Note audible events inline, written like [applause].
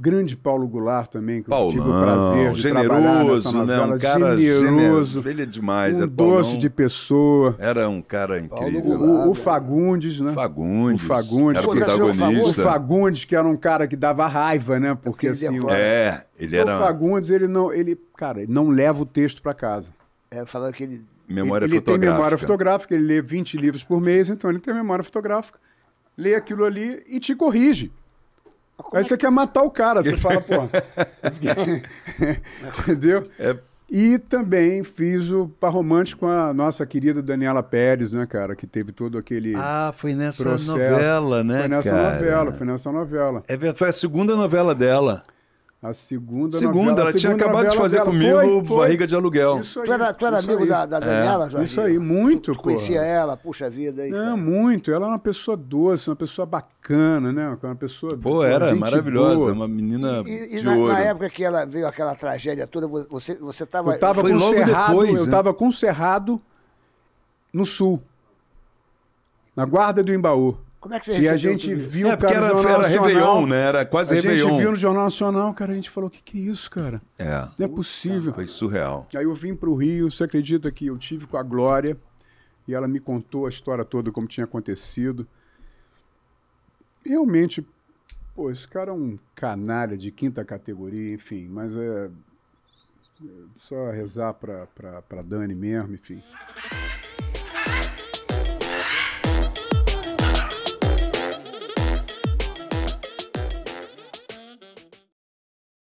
grande Paulo Goulart também, que Paulão, eu tive o prazer de generoso, trabalhar né? um cara generoso, ele é demais, um é doce de pessoa. Era um cara incrível. o, o, Fagundes, né? Fagundes. O Fagundes, era o protagonista. O Fagundes que era um cara que dava raiva, né? Porque, assim, é, ele então, era O Fagundes, ele não, ele, cara, ele não leva o texto para casa. É, falando que ele memória ele, ele tem memória fotográfica, ele lê 20 livros por mês, então ele tem memória fotográfica. Lê aquilo ali e te corrige. Aí você quer matar o cara, você fala, pô. [laughs] Entendeu? É... E também fiz o par romântico com a nossa querida Daniela Pérez, né, cara? Que teve todo aquele. Ah, foi nessa processo. novela, né? Foi nessa cara? novela, foi nessa novela. É, foi a segunda novela dela. A segunda Segunda, novela, ela tinha acabado de fazer comigo foi, foi. Barriga de Aluguel. Isso aí, tu era, tu era amigo aí. Da, da, é. Daniela, é. Isso aí, muito. Tu, tu conhecia ela, puxa vida aí. Não, muito. Ela é uma pessoa doce, uma pessoa bacana, né? Uma pessoa. Pô, era maravilhosa, boa. uma menina. E, e, e na, na, época que ela veio aquela tragédia toda, você, você tava. Eu estava com Cerrado, depois, eu né? com com Cerrado no sul. Na guarda do Embaú. Como é que você E a gente viu, é, cara, era, era Nacional, Réveillon, né? Era quase a Réveillon. A gente viu no Jornal Nacional, cara, a gente falou: o que, que é isso, cara? É. Não é possível. Foi surreal. Aí eu vim para o Rio, você acredita que eu tive com a Glória e ela me contou a história toda, como tinha acontecido. Realmente, pô, esse cara é um canalha de quinta categoria, enfim, mas é. é só rezar para pra, Dani mesmo, enfim.